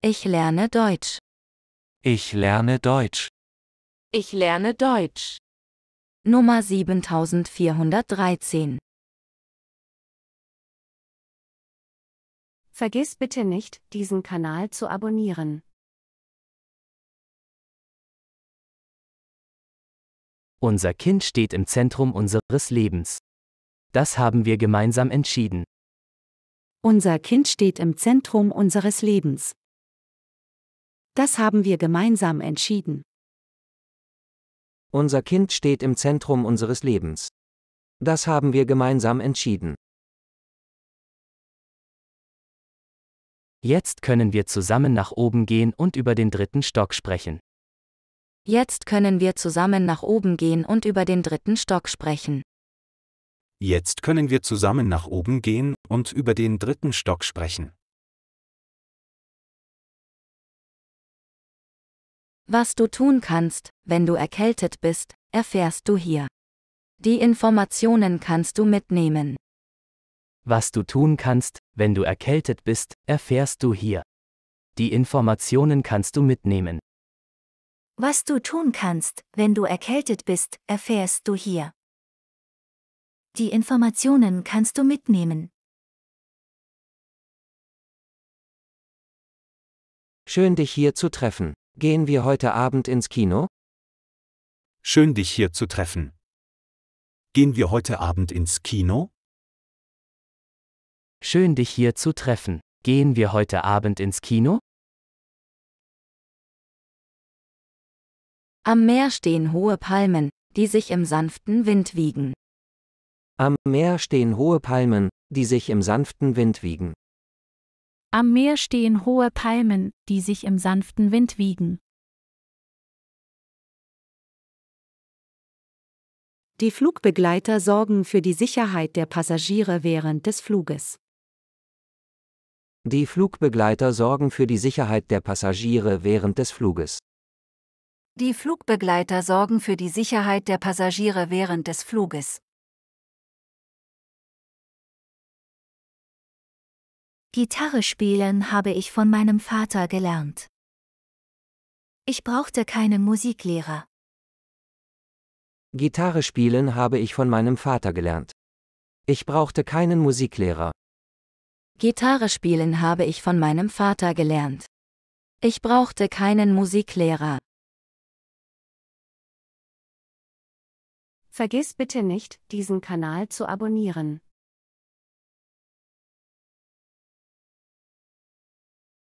Ich lerne Deutsch. Ich lerne Deutsch. Ich lerne Deutsch. Nummer 7413. Vergiss bitte nicht, diesen Kanal zu abonnieren. Unser Kind steht im Zentrum unseres Lebens. Das haben wir gemeinsam entschieden. Unser Kind steht im Zentrum unseres Lebens. Das haben wir gemeinsam entschieden. Unser Kind steht im Zentrum unseres Lebens. Das haben wir gemeinsam entschieden. Jetzt können wir zusammen nach oben gehen und über den dritten Stock sprechen. Jetzt können wir zusammen nach oben gehen und über den dritten Stock sprechen. Jetzt können wir zusammen nach oben gehen und über den dritten Stock sprechen. Was du tun kannst, wenn du erkältet bist, erfährst du hier. Die Informationen kannst du mitnehmen. Was du tun kannst, wenn du erkältet bist, erfährst du hier. Die Informationen kannst du mitnehmen. Was du tun kannst, wenn du erkältet bist, erfährst du hier. Die Informationen kannst du mitnehmen. Schön dich hier zu treffen. Gehen wir heute Abend ins Kino? Schön dich hier zu treffen. Gehen wir heute Abend ins Kino? Schön dich hier zu treffen. Gehen wir heute Abend ins Kino? Am Meer stehen hohe Palmen, die sich im sanften Wind wiegen. Am Meer stehen hohe Palmen, die sich im sanften Wind wiegen. Am Meer stehen hohe Palmen, die sich im sanften Wind wiegen. Die Flugbegleiter sorgen für die Sicherheit der Passagiere während des Fluges. Die Flugbegleiter sorgen für die Sicherheit der Passagiere während des Fluges. Die Flugbegleiter sorgen für die Sicherheit der Passagiere während des Fluges. Gitarre spielen habe ich von meinem Vater gelernt. Ich brauchte keinen Musiklehrer. Gitarre spielen habe ich von meinem Vater gelernt. Ich brauchte keinen Musiklehrer. Gitarre spielen habe ich von meinem Vater gelernt. Ich brauchte keinen Musiklehrer. Vergiss bitte nicht, diesen Kanal zu abonnieren.